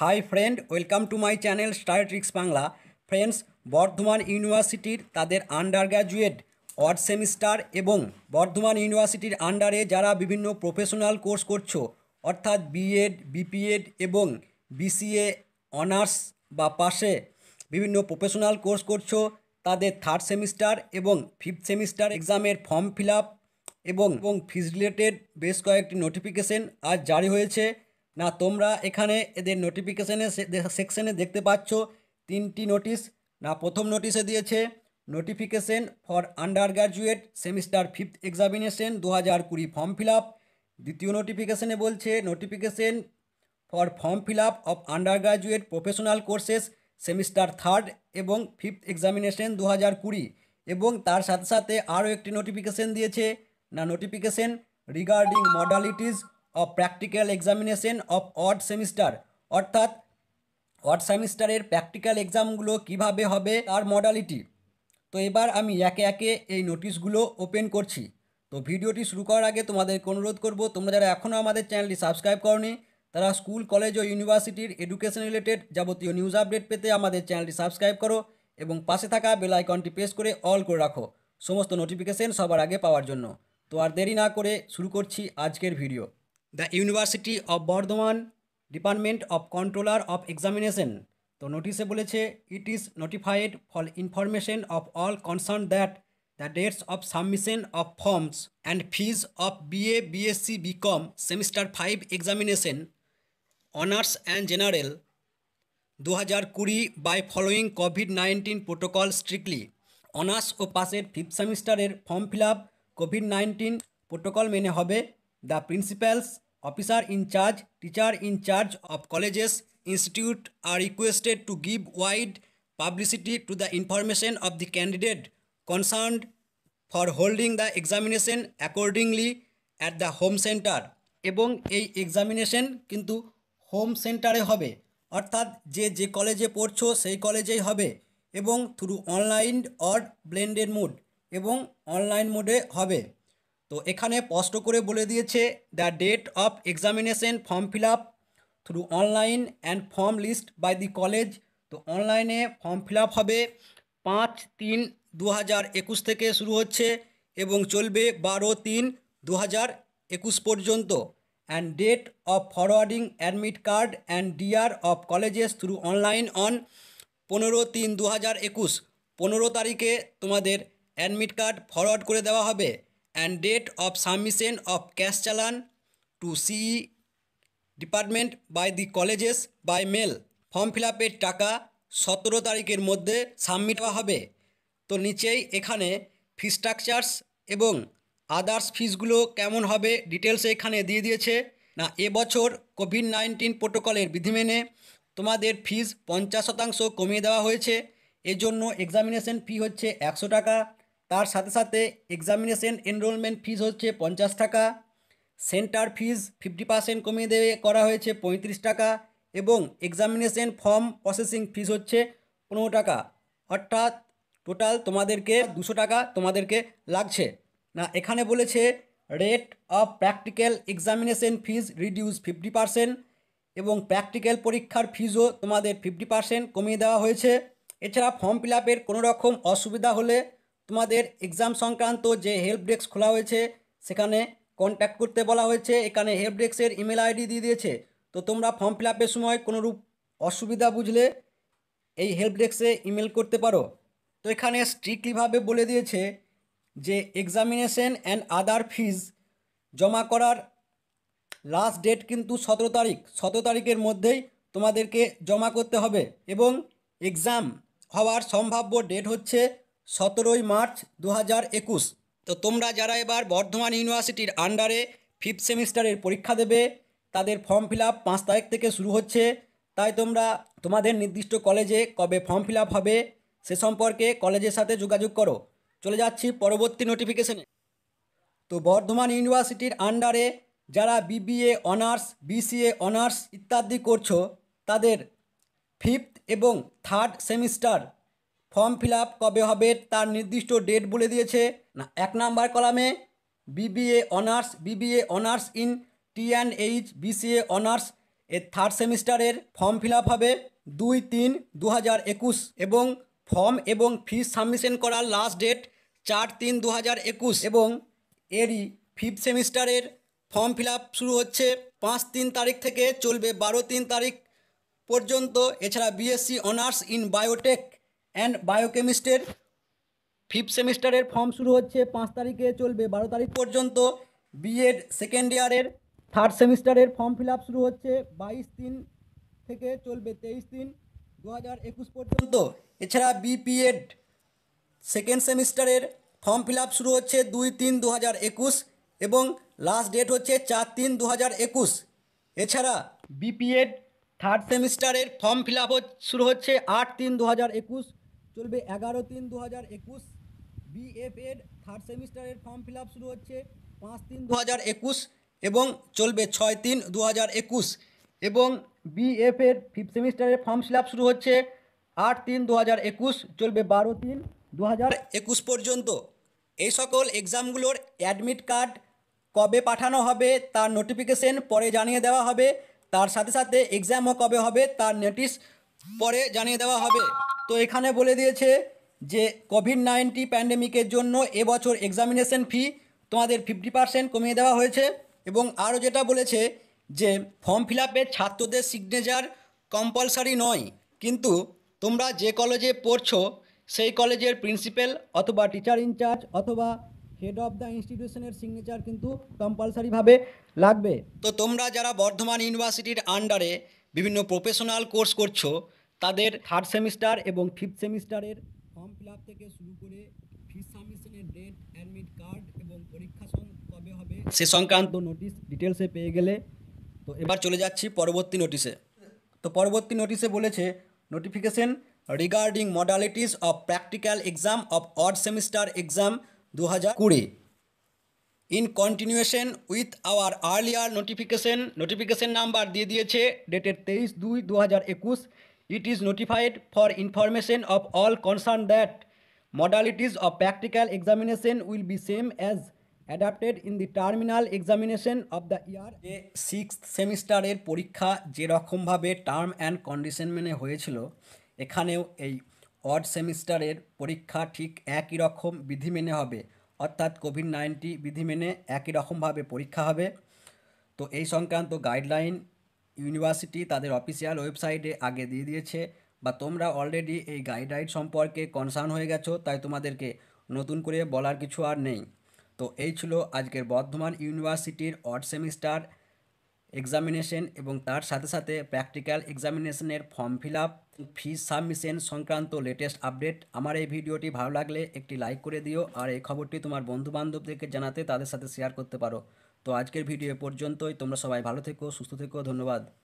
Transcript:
high friend welcome to my channel star Bangla friends Bardhaman ইউনিভার্সিটির তাদের under graduate odd semester এবং বর্ধমান ইউনিভার্সিটির আন্ডারে যারা বিভিন্ন প্রফেশনাল কোর্স করছো অর্থাৎ বিএড বিপিএড এবং বিসিএ অনার্স বা পাশে বিভিন্ন প্রফেশনাল কোর্স করছো তাদের থার্ড সেমিস্টার এবং ফিফথ সেমিস্টার এক্সামের ফর্ম ফিল আপ এবং এবং ফিজ রিলেটেড বেশ কয়েকটি নোটিফিকেশন আজ জারি হয়েছে না তোমরা এখানে এদের নোটিফিকেশানে সেকশানে দেখতে পাচ্ছ তিনটি নোটিশ না প্রথম নোটিশে দিয়েছে notification for undergraduate semester fifth examination দু হাজার কুড়ি ফর্ম ফিল দ্বিতীয় নোটিফিকেশনে বলছে notification for form fill up of undergraduate professional courses semester third এবং ফিফথ এক্সামিনেশন দু হাজার কুড়ি এবং তার সাথে সাথে আরও একটি নোটিফিকেশন দিয়েছে না notification regarding modalities of practical examination of odd semester অর্থাৎ অড সেমিস্টারের প্র্যাকটিক্যাল এক্সামগুলো কিভাবে হবে তার মডালিটি তো এবার আমি একে একে এই নোটিশগুলো ওপেন করছি তো ভিডিওটি শুরু করার আগে তোমাদেরকে অনুরোধ করব তোমরা যারা এখনও আমাদের চ্যানেলটি সাবস্ক্রাইব করনি তারা স্কুল কলেজ ও ইউনিভার্সিটির এডুকেশন রিলেটেড যাবতীয় নিউজ আপডেট পেতে আমাদের চ্যানেলটি সাবস্ক্রাইব করো এবং পাশে থাকা বেল আইকনটি প্রেস করে অল করে রাখো সমস্ত নোটিফিকেশন সবার আগে পাওয়ার জন্য তো আর দেরি না করে শুরু করছি আজকের video the university of Bardhaman department of controller of examination তো নোটিশে বলেছে it is notified for information of all concern that the dates of submission of forms and fees of BA BSc BCom semester five examination honours and general দু হাজার কুড়ি by following COVID nineteen protocol strictly honours ও পাসের fifth সেমিস্টারের form fill up COVID nineteen protocol মেনে হবে the principals officer in charge teacher in charge of colleges institute are requested to give wide publicity to the information of the candidate concern for holding the examination accordingly at the home centre এবং এই examination কিন্তু home সেন্টারে হবে অর্থাৎ যে যে কলেজে পড়ছো সেই কলেজেই হবে এবং through online or blended mode এবং অনলাইন মোডে হবে তো এখানে স্পষ্ট করে বলে দিয়েছে the date of examination form fill up through online and form list by the college তো অনলাইনে ফর্ম ফিল আপ হবে পাঁচ তিন দু থেকে শুরু হচ্ছে এবং চলবে বারো তিন দু পর্যন্ত and date of forwarding admit card and DR of colleges through online on পনেরো তিন দু হাজার একুশ পনেরো তারিখে তোমাদের অ্যাডমিট কার্ড ফরওয়ার্ড করে দেওয়া হবে and date of submission of cash challan to C department by the colleges by mail form fill টাকা সতেরো তারিখের মধ্যে সাবমিট করা হবে তো নিচেই এখানে ফি স্ট্রাকচার্স এবং আদার্স ফিসগুলো কেমন হবে ডিটেলস এখানে দিয়ে দিয়েছে না এবছর কোভিড নাইন্টিন প্রোটোকলের বিধি মেনে তোমাদের ফিজ পঞ্চাশ শতাংশ কমিয়ে দেওয়া হয়েছে এজন্য এক্সামিনেশন ফি হচ্ছে একশো টাকা তার সাথে সাথে এক্সামিনেশন এনরোলমেন্ট ফিজ হচ্ছে পঞ্চাশ টাকা সেন্টার ফিজ ফিফটি পার্সেন্ট কমিয়ে দেবে করা হয়েছে পঁয়ত্রিশ টাকা এবং এক্সামিনেশন ফর্ম প্রসেসিং ফিজ হচ্ছে পনেরো টাকা অর্থাৎ টোটাল তোমাদেরকে দুশো টাকা তোমাদেরকে লাগছে না এখানে বলেছে rate of practical examination fees reduce fifty percent এবং প্র্যাকটিক্যাল পরীক্ষার ফিজও তোমাদের ফিফটি পার্সেন্ট কমিয়ে দেওয়া হয়েছে এছাড়া ফর্ম ফিল আপের কোনো রকম অসুবিধা হলে তোমাদের এক্সাম সংক্রান্ত যে হেল্প ডেস্ক খোলা হয়েছে সেখানে কন্ট্যাক্ট করতে বলা হয়েছে এখানে হেল্প ডেস্কের ইমেল আইডি দিয়ে দিয়েছে তো তোমরা ফর্ম ফিল আপের সময় কোনোরূপ অসুবিধা বুঝলে এই হেল্প ডেস্কে ইমেল করতে পারো তো এখানে স্ট্রিক্টলিভাবে বলে দিয়েছে যে এক্সামিনেশন অ্যান্ড আদার ফিজ জমা করার লাস্ট ডেট কিন্তু সতেরো তারিখ সতেরো তারিখের মধ্যেই তোমাদেরকে জমা করতে হবে এবং এক্সাম হওয়ার সম্ভাব্য ডেট হচ্ছে সতেরোই মার্চ দু একুশ তো তোমরা যারা এবার বর্ধমান ইউনিভার্সিটির আন্ডারে ফিফথ সেমিস্টারের পরীক্ষা দেবে তাদের ফর্ম ফিল আপ পাঁচ তারিখ থেকে শুরু হচ্ছে তাই তোমরা তোমাদের নির্দিষ্ট কলেজে কবে ফর্ম ফিল আপ হবে সে সম্পর্কে কলেজের সাথে যোগাযোগ করো চলে যাচ্ছি পরবর্তী নোটিফিকেশনে তো বর্ধমান ইউনিভার্সিটির আন্ডারে যারা বিবিএ অনার্স বিসিএ অনার্স ইত্যাদি করছো তাদের ফিফথ এবং থার্ড সেমিস্টার ফর্ম ফিল কবে হবে তার নির্দিষ্ট ডেট বলে দিয়েছে না এক নাম্বার কলামে BBA honours BBA honours in T and H BCA honours এর থার্ড সেমিস্টারের ফর্ম ফিল হবে দুই তিন দু এবং ফর্ম এবং ফিস সাবমিশন করার লাস্ট ডেট চার তিন দু এবং এরই ফিফথ সেমিস্টারের ফর্ম ফিল শুরু হচ্ছে পাঁচ তিন তারিখ থেকে চলবে বারো তিন তারিখ পর্যন্ত এছাড়া BSc honours in biotech and বায়োকেমিস্টের ফিফথ সেমিস্টারের ফর্ম শুরু হচ্ছে পাঁচ তারিখে চলবে বারো তারিখ পর্যন্ত বিএড সেকেন্ড ইয়ারের থার্ড সেমিস্টারের ফর্ম ফিল আপ শুরু হচ্ছে বাইশ দিন থেকে চলবে তেইশ দিন দু হাজার একুশ পর্যন্ত এছাড়া বিপিএড সেকেন্ড সেমিস্টারের ফর্ম ফিল আপ শুরু হচ্ছে দুই তিন দু হাজার একুশ এবং লাস্ট ডেট হচ্ছে চার তিন দু হাজার একুশ এছাড়া বিপিএড থার্ড সেমিস্টারের ফর্ম ফিল আপ শুরু হচ্ছে আট তিন দু হাজার একুশ চলবে এগারো তিন দু হাজার একুশ বিএফ এর থার্ড সেমিস্টারের ফর্ম ফিল আপ শুরু হচ্ছে পাঁচ তিন দু হাজার একুশ এবং চলবে ছয় তিন দু হাজার একুশ এবং বিএফ এর ফিফথ সেমিস্টারের ফর্ম ফিল আপ শুরু হচ্ছে আট তিন দু হাজার একুশ চলবে বারো তিন দু হাজার একুশ পর্যন্ত এই সকল এক্সামগুলোর অ্যাডমিট কার্ড কবে পাঠানো হবে তার নোটিফিকেশন পরে জানিয়ে দেওয়া হবে তার সাথে সাথে এক্সামও কবে হবে তার নোটিশ পরে জানিয়ে দেওয়া হবে তো এখানে বলে দিয়েছে যে কোভিড নাইন্টি প্যান্ডেমিকের জন্য এবছর এক্সামিনেশন ফি তোমাদের ফিফটি পার্সেন্ট কমিয়ে দেওয়া হয়েছে এবং আরও যেটা বলেছে যে ফর্ম ফিল আপের ছাত্রদের সিগনেচার কম্পালসারি নয় কিন্তু তোমরা যে কলেজে পড়ছ সেই কলেজের প্রিন্সিপাল অথবা টিচার ইনচার্জ অথবা হেড অফ দ্য ইনস্টিটিউশনের সিগনেচার কিন্তু কম্পালসারিভাবে লাগবে তো তোমরা যারা বর্ধমান ইউনিভার্সিটির আন্ডারে বিভিন্ন প্রফেশনাল কোর্স করছো তাদের থার্ড সেমিস্টার এবং ফিফথ সেমিস্টারের ফর্ম ফিল আপ থেকে শুরু করে ফিস সাবমিশনের ডেট অ্যাডমিট কার্ড এবং পরীক্ষা কবে হবে সে সংক্রান্ত নোটিশ ডিটেলসে পেয়ে গেলে তো এবার চলে যাচ্ছি পরবর্তী নোটিশে তো পরবর্তী নোটিশে বলেছে notification regarding modalities of practical exam of odd semester exam দু হাজার কুড়ি in continuation with our earlier notification notification number দিয়ে দিয়েছে ডেটের তেইশ দুই দু হাজার একুশ It is notified for information of all concerned that modalities of practical examination will be same as adapted in the terminal examination of the year যে six সেমিস্টারের পরীক্ষা যেরকমভাবে টার্ম অ্যান্ড কন্ডিশন মেনে হয়েছিল এখানেও এই অড সেমিস্টারের পরীক্ষা ঠিক একই রকম বিধি মেনে হবে অর্থাৎ কোভিড নাইন্টি বিধি মেনে একই রকমভাবে পরীক্ষা হবে তো এই সংক্রান্ত গাইডলাইন ইউনিভার্সিটি তাদের অফিসিয়াল ওয়েবসাইটে আগে দিয়ে দিয়েছে বা তোমরা অলরেডি এই গাইডলাইন সম্পর্কে কনসার্ন হয়ে গেছো তাই তোমাদেরকে নতুন করে বলার কিছু আর নেই তো এই ছিল আজকের বর্ধমান ইউনিভার্সিটির অড সেমিস্টার এক্সামিনেশন এবং তার সাথে সাথে প্র্যাকটিক্যাল এক্সামিনেশনের form fill up fee submission সংক্রান্ত লেটেস্ট আপডেট আমার এই ভিডিওটি ভালো লাগলে একটি লাইক করে দিও আর এই খবরটি তোমার বন্ধুবান্ধবদেরকে জানাতে তাদের সাথে শেয়ার করতে পারো তো আজকের ভিডিও পর্যন্তই তোমরা সবাই ভালো থেকো সুস্থ থেকো ধন্যবাদ